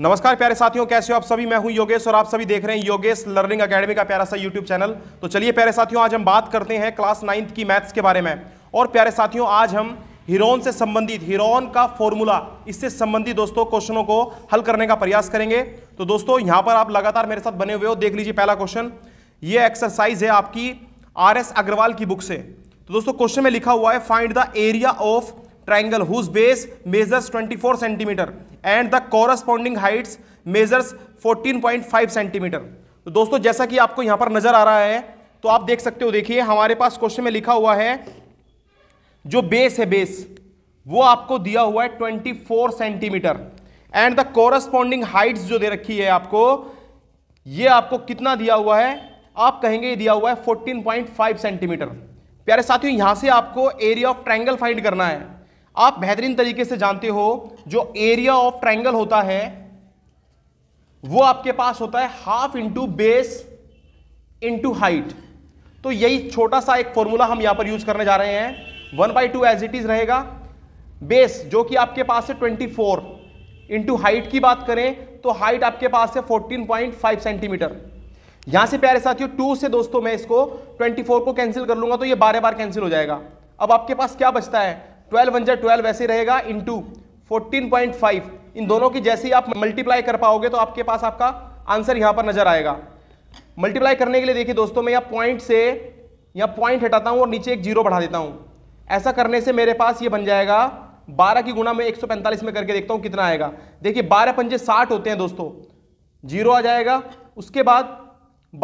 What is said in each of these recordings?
नमस्कार प्यारे साथियों कैसे हो आप सभी मैं हूं योगेश और आप सभी देख रहे हैं योगेश लर्निंग एकेडमी का प्यारा सा यूट्यूब चैनल तो चलिए प्यारे साथियों आज हम बात करते हैं क्लास नाइन्थ की मैथ्स के बारे में और प्यारे साथियों आज हम हीरोन से संबंधित हीरोन का फॉर्मूला इससे संबंधित दोस्तों क्वेश्चनों को हल करने का प्रयास करेंगे तो दोस्तों यहाँ पर आप लगातार मेरे साथ बने हुए हो देख लीजिए पहला क्वेश्चन ये एक्सरसाइज है आपकी आर एस अग्रवाल की बुक से तो दोस्तों क्वेश्चन में लिखा हुआ है find the area of triangle whose base measures 24 centimetre and the corresponding heights measures 14.5 centimetre तो दोस्तों जैसा कि आपको यहां पर नजर आ रहा है तो आप देख सकते हो देखिए हमारे पास क्वेश्चन में लिखा हुआ है जो बेस है बेस वो आपको दिया हुआ है 24 centimetre and the corresponding heights जो दे रखी है आपको ये आपको कितना दिया हुआ है आप कहेंगे ये दिया हुआ है 14.5 सेंटीमीटर प्यारे साथियों यहां से आपको एरिया ऑफ ट्रायंगल फाइंड करना है आप बेहतरीन तरीके से जानते हो जो एरिया ऑफ ट्राइंगल होता है वो आपके पास होता है half into base into height तो यही छोटा सा एक फॉर्मूला हम यहां पर यूज करने जा रहे हैं one by two as it is रहेगा बेस जो कि आपके पास है ट्वेंटी फोर इंटू हाइट की बात करें तो हाइट आपके पास है फोर्टीन पॉइंट फाइव सेंटीमीटर यहां से प्यारे साथियों टू से दोस्तों मैं इसको ट्वेंटी फोर को कैंसिल कर लूंगा तो ये बारह बार कैंसिल हो जाएगा अब आपके पास क्या बचता है ट्वेल्व वन जै ट्वेल्व ऐसे रहेगा इन फोर्टीन पॉइंट फाइव इन दोनों की जैसे ही आप मल्टीप्लाई कर पाओगे तो आपके पास आपका आंसर यहाँ पर नजर आएगा मल्टीप्लाई करने के लिए देखिए दोस्तों मैं यहाँ पॉइंट से यहाँ पॉइंट हटाता हूँ और नीचे एक जीरो बढ़ा देता हूँ ऐसा करने से मेरे पास ये बन जाएगा बारह की गुना में एक सौ पैंतालीस में करके देखता हूँ कितना आएगा देखिए बारह पंजे साठ होते हैं दोस्तों जीरो आ जाएगा उसके बाद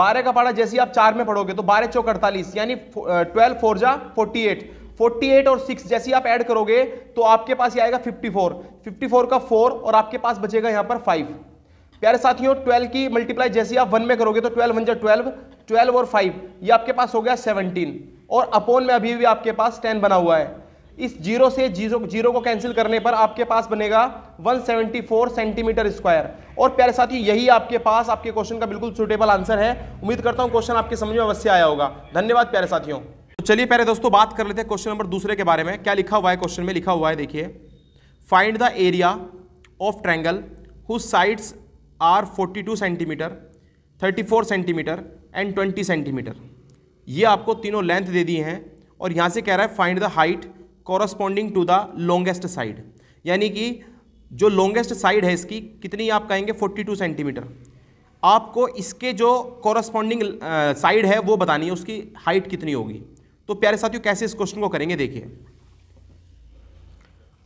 बारह का पारा जैसे ही आप चार में पढ़ोगे तो बारह चौक अड़तालीस यानी ट्वेल्व फोर जा फोर्टी एट 48 और 6 जैसी आप ऐड करोगे तो आपके पास ये आएगा 54 54 का 4 और आपके पास बचेगा यहाँ पर 5 प्यारे साथियों 12 की मल्टीप्लाई जैसी आप वन में करोगे तो 12 वन जो ट्वेल्व ट्वेल्व और 5 ये आपके पास हो गया 17 और अपोन में अभी भी आपके पास 10 बना हुआ है इस जीरो से जीरो जीरो को कैंसिल करने पर आपके पास बनेगा 174 सेंटीमीटर स्क्वायर और प्यारे साथियों यही आपके पास आपके क्वेश्चन का बिल्कुल सुटेबल आंसर है उम्मीद करता हूँ क्वेश्चन आपके समझ में अवश्य आया होगा धन्यवाद प्यारे साथियों तो चलिए पहले दोस्तों बात कर लेते हैं क्वेश्चन नंबर दूसरे के बारे में क्या लिखा हुआ है क्वेश्चन में लिखा हुआ है देखिए find the area of triangle who sides are 42 centimetre 34 centimetre and 20 centimetre ये आपको तीनों लेंथ दे दिए हैं और यहाँ से कह रहा है find the height corresponding to the longest side यानी कि जो लॉन्गेस्ट साइड है इसकी कितनी आप कहेंगे 42 सेंटीमीटर आपको इसके जो कॉरस्पॉन्डिंग साइड है वो बतानी है उसकी हाइट कितनी होगी तो प्यारे साथियों कैसे इस क्वेश्चन को करेंगे देखिए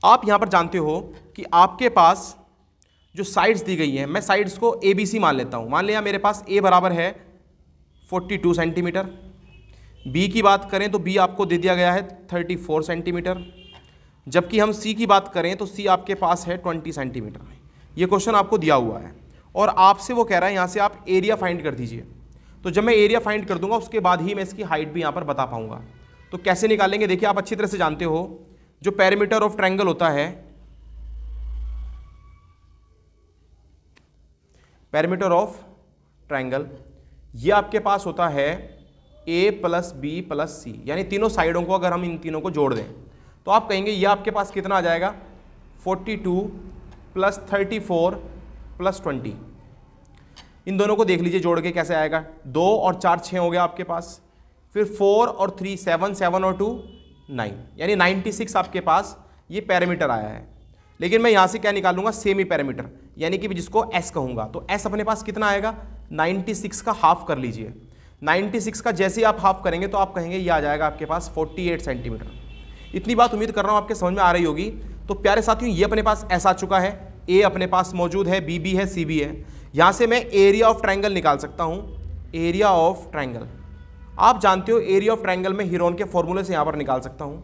आप यहां पर जानते हो कि आपके पास जो साइड्स दी गई हैं मैं साइड्स को ए बी सी मान लेता हूँ मान लिया मेरे पास ए बराबर है 42 सेंटीमीटर बी की बात करें तो बी आपको दे दिया गया है 34 सेंटीमीटर जबकि हम सी की बात करें तो सी आपके पास है 20 सेंटीमीटर ये क्वेश्चन आपको दिया हुआ है और आपसे वो कह रहा है यहाँ से आप एरिया फाइंड कर दीजिए तो जब मैं एरिया फाइंड कर दूंगा उसके बाद ही मैं इसकी हाइट भी यहाँ पर बता पाऊँगा तो कैसे निकालेंगे देखिए आप अच्छी तरह से जानते हो जो पैरामीटर ऑफ ट्रायंगल होता है पैरामीटर ऑफ ट्रायंगल ये आपके पास होता है A plus B plus C यानी तीनों साइडों को अगर हम इन तीनों को जोड़ दें तो आप कहेंगे ये आपके पास कितना आ जाएगा 42 two plus thirty plus twenty इन दोनों को देख लीजिए जोड़ के कैसे आएगा दो और चार छः हो गया आपके पास फिर फोर और थ्री सेवन सेवन और टू नाइन यानी नाइन्टी सिक्स आपके पास ये पैरामीटर आया है लेकिन मैं यहाँ से क्या निकालूंगा सेमी पैरामीटर यानी कि जिसको एस कहूँगा तो एस अपने पास कितना आएगा नाइन्टी सिक्स का हाफ कर लीजिए नाइन्टी सिक्स का जैसे ही आप हाफ करेंगे तो आप कहेंगे ये आ जाएगा आपके पास फोर्टी एट सेंटीमीटर इतनी बात उम्मीद कर रहा हूँ आपके समझ में आ रही होगी तो प्यारे साथियों ये अपने पास ऐसा आ चुका है ए अपने पास मौजूद है बी बी है सी बी है यहाँ से मैं एरिया ऑफ ट्राइंगल निकाल सकता हूँ एरिया ऑफ ट्राइंगल आप जानते हो एरिया ऑफ ट्राइंगल में हीरोन के फॉर्मूले से यहाँ पर निकाल सकता हूँ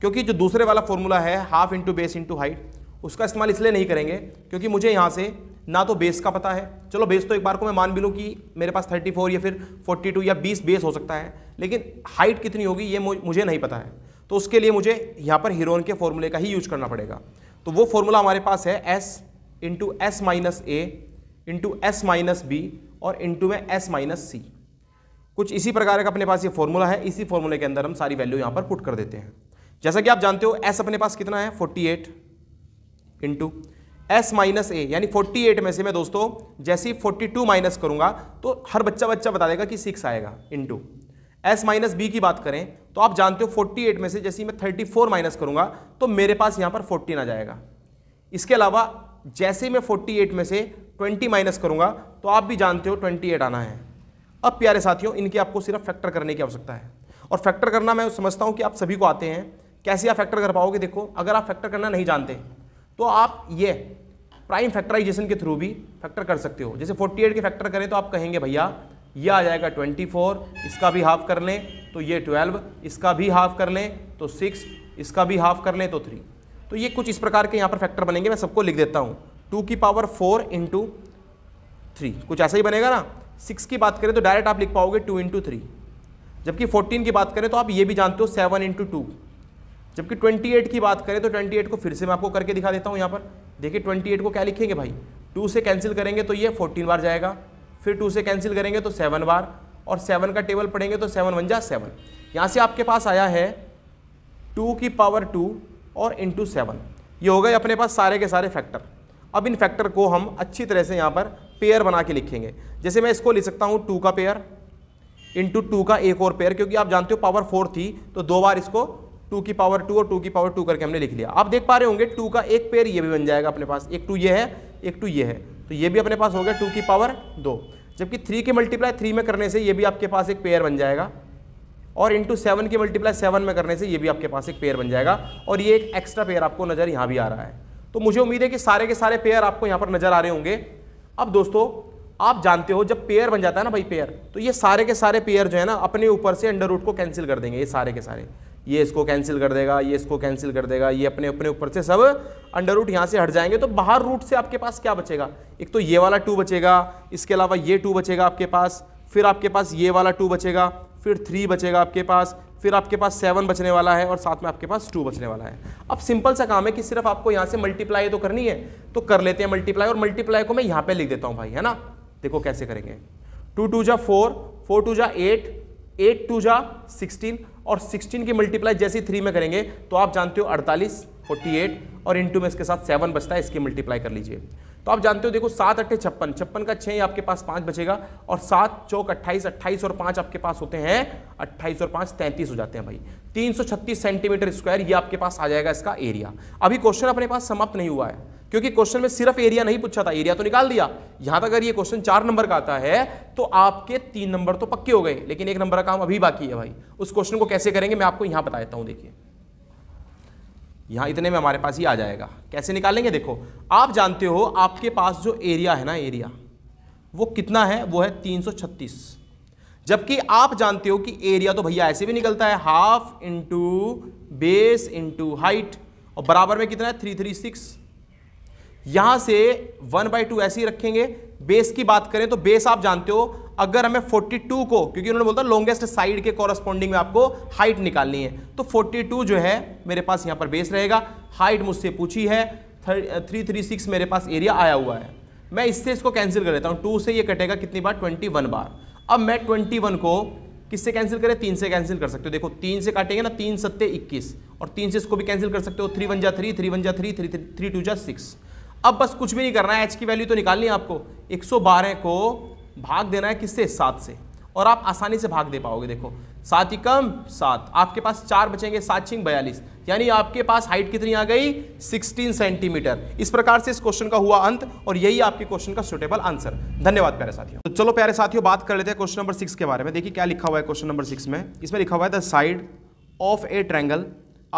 क्योंकि जो दूसरे वाला फॉर्मूला है half into base into height उसका इस्तेमाल इसलिए नहीं करेंगे क्योंकि मुझे यहाँ से ना तो बेस का पता है चलो बेस तो एक बार को मैं मान भी लूँ कि मेरे पास 34 या फिर 42 या 20 बेस हो सकता है लेकिन हाइट कितनी होगी ये मुझे नहीं पता है तो उसके लिए मुझे यहाँ पर हीरोन के फॉर्मूले का ही यूज करना पड़ेगा तो वो फॉर्मूला हमारे पास है S into S minus A into S minus B और इंटू में एस माइनस सी कुछ इसी प्रकार का अपने पास ये फॉर्मूला है इसी फॉर्मूले के अंदर हम सारी वैल्यू यहाँ पर पुट कर देते हैं जैसा कि आप जानते हो एस अपने पास कितना है forty eight into S minus ए यानी 48 में से मैं दोस्तों जैसे ही 42 माइनस करूंगा तो हर बच्चा बच्चा बता देगा कि सिक्स आएगा इंटू एस माइनस बी की बात करें तो आप जानते हो 48 में से जैसे ही मैं 34 माइनस करूंगा तो मेरे पास यहाँ पर 14 आ जाएगा इसके अलावा जैसे ही मैं 48 में से 20 माइनस करूंगा तो आप भी जानते हो 28 आना है अब प्यारे साथियों इनके आपको सिर्फ फैक्टर करने की आवश्यकता है और फैक्टर करना मैं समझता हूँ कि आप सभी को आते हैं कैसे आप फैक्टर कर पाओगे देखो अगर आप फैक्टर करना नहीं जानते तो आप ये प्राइम फैक्टराइजेशन के थ्रू भी फैक्टर कर सकते हो जैसे 48 के फैक्टर करें तो आप कहेंगे भैया ये आ जाएगा 24 इसका भी हाफ कर लें तो ये 12 इसका भी हाफ कर लें तो 6 इसका भी हाफ कर लें तो 3 तो ये कुछ इस प्रकार के यहाँ पर फैक्टर बनेंगे मैं सबको लिख देता हूँ टू की पावर फोर इंटू थ्री कुछ ऐसा ही बनेगा ना सिक्स की बात करें तो डायरेक्ट आप लिख पाओगे टू इंटू थ्री जबकि फोर्टीन की बात करें तो आप ये भी जानते हो सेवन इंटू टू जबकि ट्वेंटी एट की बात करें तो ट्वेंटी एट को फिर से मैं आपको करके दिखा देता हूँ यहाँ पर देखिए ट्वेंटी एट को क्या लिखेंगे भाई टू से कैंसिल करेंगे तो ये फोर्टीन बार जाएगा फिर टू से कैंसिल करेंगे तो सेवन बार और सेवन का टेबल पढ़ेंगे तो सेवन वन जा सेवन यहाँ से आपके पास आया है टू की पावर टू और इंटू सेवन ये हो गए अपने पास सारे के सारे फैक्टर अब इन फैक्टर को हम अच्छी तरह से यहाँ पर पेयर बना के लिखेंगे जैसे मैं इसको लिख सकता हूँ टू का पेयर इंटू टू का एक और पेयर क्योंकि आप जानते हो पावर फोर थी तो दो बार इसको टू की पावर टू और टू की पावर टू करके हमने लिख लिया आप देख पा रहे होंगे टू का एक पेयर ये भी बन जाएगा अपने पास एक टू ये है एक टू ये है तो ये भी अपने पास हो गया टू की पावर दो जबकि थ्री के मल्टीप्लाई थ्री में करने से ये भी आपके पास एक पेयर बन जाएगा और इंटू सेवन के मल्टीप्लाई सेवन में करने से ये भी आपके पास एक पेयर बन जाएगा और ये एक एक्स्ट्रा पेयर आपको नज़र यहाँ भी आ रहा है तो मुझे उम्मीद है कि सारे के सारे पेयर आपको यहाँ पर नज़र आ रहे होंगे अब दोस्तों आप जानते हो जब पेयर बन जाता है ना भाई पेयर तो ये सारे के सारे पेयर जो है ना अपने ऊपर से अंडर रूट को कैंसिल कर देंगे ये सारे के सारे ये इसको कैंसिल कर देगा ये इसको कैंसिल कर देगा ये अपने अपने ऊपर से सब अंडर रूट यहाँ से हट जाएंगे तो बाहर रूट से आपके पास क्या बचेगा एक तो ये वाला टू बचेगा इसके अलावा ये टू बचेगा आपके पास फिर आपके पास ये वाला टू बचेगा फिर थ्री बचेगा आपके पास फिर आपके पास सेवन बचने वाला है और साथ में आपके पास टू बचने वाला है अब सिंपल सा काम है कि सिर्फ आपको यहाँ से मल्टीप्लाई तो करनी है तो कर लेते हैं मल्टीप्लाई और मल्टीप्लाई को मैं यहाँ पे लिख देता हूँ भाई है ना देखो कैसे करेंगे टू टू जा फोर फोर टू जा एट एट टू जा सिक्सटीन और सिक्सटीन की मल्टीप्लाई जैसे थ्री में करेंगे तो आप जानते हो अड़तालीस फोर्टी एट और इन में इसके साथ सेवन बचता है इसकी मल्टीप्लाई कर लीजिए तो आप जानते हो देखो सात अट्ठे छप्पन छप्पन का छह आपके पास पांच बचेगा और सात चौक अट्ठाईस अट्ठाईस और पांच आपके पास होते हैं अट्ठाईस और पांच तैंतीस हो जाते हैं भाई तीन सौ छत्तीस सेंटीमीटर स्क्वायर ये आपके पास आ जाएगा इसका एरिया अभी क्वेश्चन अपने पास समाप्त नहीं हुआ है क्योंकि क्वेश्चन में सिर्फ एरिया नहीं पूछा था एरिया तो निकाल दिया यहां तक अगर ये क्वेश्चन चार नंबर का आता है तो आपके तीन नंबर तो पक्के हो गए लेकिन एक नंबर का काम अभी बाकी है भाई उस क्वेश्चन को कैसे करेंगे मैं आपको यहां बता देता हूं देखिए यहाँ इतने में हमारे पास ही आ जाएगा कैसे निकालेंगे देखो आप जानते हो आपके पास जो एरिया है ना एरिया वो कितना है वो है 336 जबकि आप जानते हो कि एरिया तो भैया ऐसे भी निकलता है half into base into height और बराबर में कितना है थ्री थ्री सिक्स यहाँ से वन बाई टू ऐसे ही रखेंगे बेस की बात करें तो बेस आप जानते हो अगर हमें 42 को क्योंकि उन्होंने बोलता लॉन्गेस्ट साइड के कॉरस्पॉन्डिंग में आपको हाइट निकालनी है तो 42 जो है मेरे पास यहाँ पर बेस रहेगा हाइट मुझसे पूछी है थ्री थ्री सिक्स मेरे पास एरिया आया हुआ है मैं इससे इसको कैंसिल कर देता हूँ टू से ये कटेगा कितनी बार ट्वेंटी वन बार अब मैं ट्वेंटी वन को किससे कैंसिल करें तीन से कैंसिल कर सकते हो देखो तीन से काटेंगे ना तीन सत्ते इक्कीस और तीन से इसको भी कैंसिल कर सकते हो थ्री वन जा थ्री थ्री वन जा थ्री थ्री थ्री टू जा सिक्स अब बस कुछ भी नहीं करना है एच की वैल्यू तो निकालनी है आपको 112 को भाग देना है किससे सात से और आप आसानी से भाग दे पाओगे देखो सात ही कम सात आपके पास चार बचेंगे सात छिंग बयालीस यानी आपके पास हाइट कितनी आ गई 16 सेंटीमीटर इस प्रकार से इस क्वेश्चन का हुआ अंत और यही आपके क्वेश्चन का सुटेबल आंसर धन्यवाद प्यारे साथियों तो चलो प्यारे साथियों बात कर लेते हैं क्वेश्चन नंबर सिक्स के बारे में देखिए क्या लिखा हुआ है क्वेश्चन नंबर सिक्स में इसमें लिखा हुआ है the side of a triangle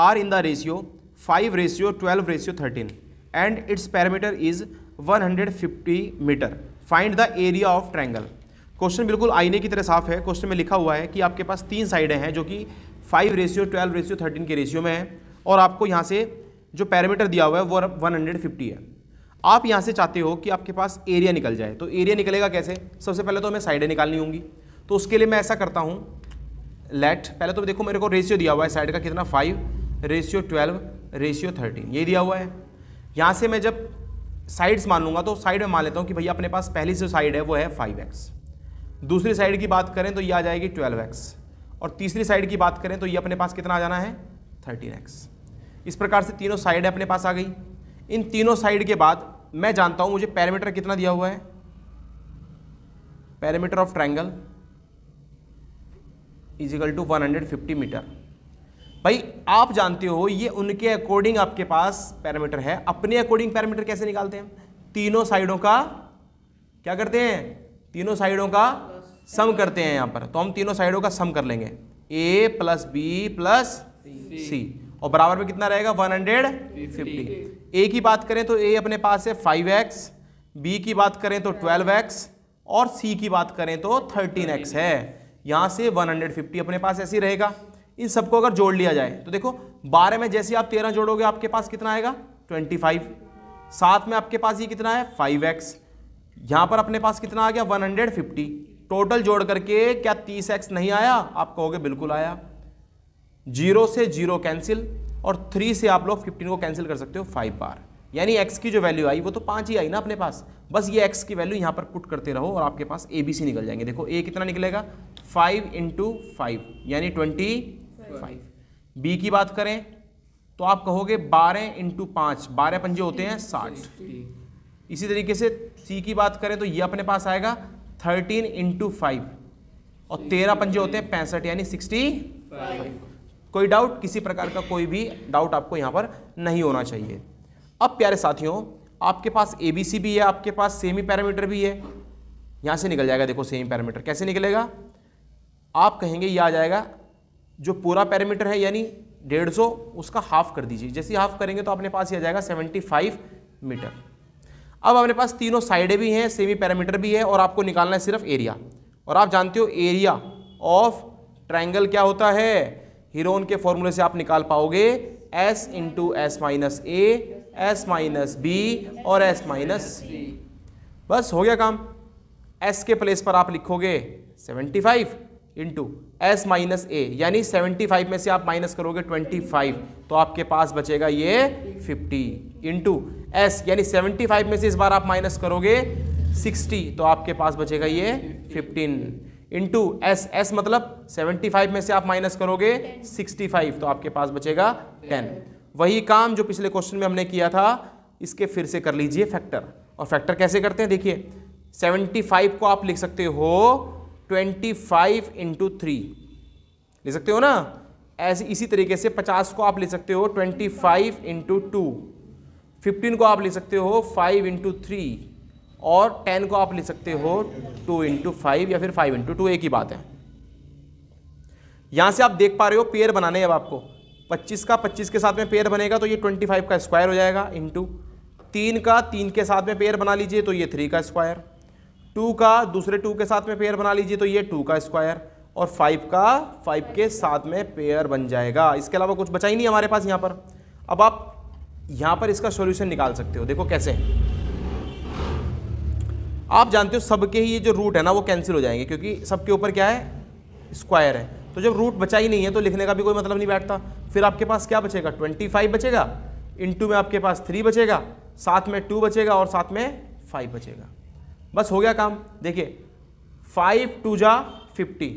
are in the ratio five ratio twelve ratio thirteen and its parameter is one metre find the area of triangle question बिल्कुल आईने की तरह साफ है क्वेश्चन में लिखा हुआ है कि आपके पास तीन साइडें हैं जो कि five ratio twelve ratio thirteen के रेशियो में है और आपको यहाँ से जो पैरामीटर दिया हुआ है वो वन हंड्रेड फिफ्टी है आप यहाँ से चाहते हो कि आपके पास एरिया निकल जाए तो एरिया निकलेगा कैसे सबसे पहले तो हमें साइडें निकालनी होंगी तो उसके लिए मैं ऐसा करता हूँ लेट पहले तो देखो मेरे को रेशियो दिया हुआ है साइड का कितना five ratio twelve ratio thirteen ये दिया हुआ है यहाँ से मैं जब साइड्स मान लूंगा तो साइड में मान लेता हूँ कि भैया अपने पास पहली जो साइड है वो है फाइव एक्स दूसरी साइड की बात करें तो ये आ जाएगी ट्वेल्व एक्स और तीसरी साइड की बात करें तो ये अपने पास कितना आ जाना है थर्टीन एक्स इस प्रकार से तीनों साइड अपने पास आ गई इन तीनों साइड के बाद मैं जानता हूँ मुझे पैरामीटर कितना दिया हुआ है parameter of triangle is equal to one metre भाई आप जानते हो ये उनके अकॉर्डिंग आपके पास पैरामीटर है अपने अकॉर्डिंग पैरामीटर कैसे निकालते हैं तीनों साइडों का क्या करते हैं तीनों साइडों का सम करते हैं यहाँ पर तो हम तीनों साइडों का सम कर लेंगे a plus B plus c और बराबर में कितना रहेगा वन हंड्रेड फिफ्टी ए की बात करें तो ए अपने पास है फाइव एक्स बी की बात करें तो ट्वेल्व एक्स और सी की बात करें तो थर्टीन एक्स है यहाँ से वन हंड्रेड फिफ्टी अपने पास ऐसे ही रहेगा इन सबको अगर जोड़ लिया जाए तो देखो बारह में जैसे आप तेरह जोड़ोगे आपके पास कितना आएगा ट्वेंटी फाइव सात में आपके पास ये कितना है फाइव एक्स यहाँ पर अपने पास कितना आ गया वन हंड्रेड फिफ्टी टोटल जोड़ करके क्या तीस एक्स नहीं आया आप कहोगे बिल्कुल आया जीरो से जीरो कैंसिल और थ्री से आप लोग फिफ्टीन को कैंसिल कर सकते हो फाइव बार यानी एक्स की जो वैल्यू आई वो तो पाँच ही आई ना अपने पास बस ये एक्स की वैल्यू यहाँ पर पुट करते रहो और आपके पास ए बी सी निकल जाएंगे देखो ए कितना निकलेगा फाइव इंटू फाइव यानी ट्वेंटी फाइव बी की बात करें तो आप कहोगे बारह इंटू पाँच बारह पंजे होते हैं साठ इसी तरीके से सी की बात करें तो ये अपने पास आएगा थर्टीन इंटू फाइव और तेरह पंजे होते हैं पैंसठ यानी सिक्सटी कोई डाउट किसी प्रकार का कोई भी डाउट आपको यहाँ पर नहीं होना चाहिए अब प्यारे साथियों आपके पास ए बी सी भी है आपके पास सेमी पैरामीटर भी है यहाँ से निकल जाएगा देखो सेमी पैरामीटर कैसे निकलेगा आप कहेंगे ये आ जाएगा जो पूरा पैरामीटर है यानी डेढ़ सौ उसका हाफ कर दीजिए जैसे हाफ करेंगे तो अपने पास ये आ जाएगा सेवेंटी फाइव मीटर अब अपने पास तीनों साइडें भी हैं सेमी पैरामीटर भी है और आपको निकालना है सिर्फ एरिया और आप जानते हो एरिया ऑफ ट्राइंगल क्या होता है हीरोन के फॉर्मूले से आप निकाल पाओगे s into S minus a s minus B और एस माइनस बस हो गया काम एस के प्लेस पर आप लिखोगे फाइव इंटू एस माइनस ए यानी 75 में से आप माइनस करोगे 25 तो आपके पास बचेगा ये 50 इंटू एस यानी 75 में से इस बार आप माइनस करोगे 60 तो आपके पास बचेगा ये 15 इंटू एस एस मतलब 75 में से आप माइनस करोगे 65 तो आपके पास बचेगा 10 वही काम जो पिछले क्वेश्चन में हमने किया था इसके फिर से कर लीजिए फैक्टर और फैक्टर कैसे करते हैं देखिए 75 को आप लिख सकते हो ट्वेंटी फाइव इंटू थ्री ले सकते हो ना ऐसे इसी तरीके से पचास को आप ले सकते हो twenty five into two fifteen को आप ले सकते हो फाइव इंटू थ्री और टेन को आप ले सकते हो टू इंटू फाइव या फिर फाइव इंटू टू एक ही बात है यहाँ से आप देख पा रहे हो पेयर बनाने अब आपको पच्चीस का पच्चीस के साथ में पेयर बनेगा तो ये ट्वेंटी फाइव का स्क्वायर हो जाएगा इंटू तीन का तीन के साथ में पेयर बना लीजिए तो ये थ्री का स्क्वायर टू का दूसरे टू के साथ में पेयर बना लीजिए तो ये टू का स्क्वायर और फाइव का फाइव के साथ में पेयर बन जाएगा इसके अलावा कुछ बचा ही नहीं हमारे पास यहाँ पर अब आप यहाँ पर इसका सॉल्यूशन निकाल सकते हो देखो कैसे आप जानते हो सबके ही ये जो रूट है ना वो कैंसिल हो जाएंगे क्योंकि सबके ऊपर क्या है स्क्वायर है तो जब रूट बचा ही नहीं है तो लिखने का भी कोई मतलब नहीं बैठता फिर आपके पास क्या बचेगा ट्वेंटी फाइव बचेगा इंटू में आपके पास थ्री बचेगा साथ में टू बचेगा और साथ में फाइव बचेगा बस हो गया काम देखिए फाइव टू जा फिफ्टी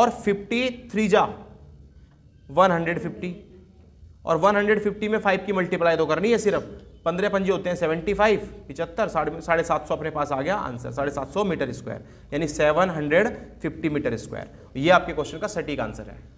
और फिफ्टी थ्री जा वन हंड्रेड फिफ्टी और वन हंड्रेड फिफ्टी में फाइव की मल्टीप्लाई तो करनी है सिर्फ पंद्रह पंजे होते हैं सेवेंटी फाइव पिचहत्तर साढ़े साढ़े सात सौ अपने पास आ गया आंसर साढ़े सात सौ मीटर स्क्वायर यानी seven hundred fifty metre square ये आपके क्वेश्चन का सटीक आंसर है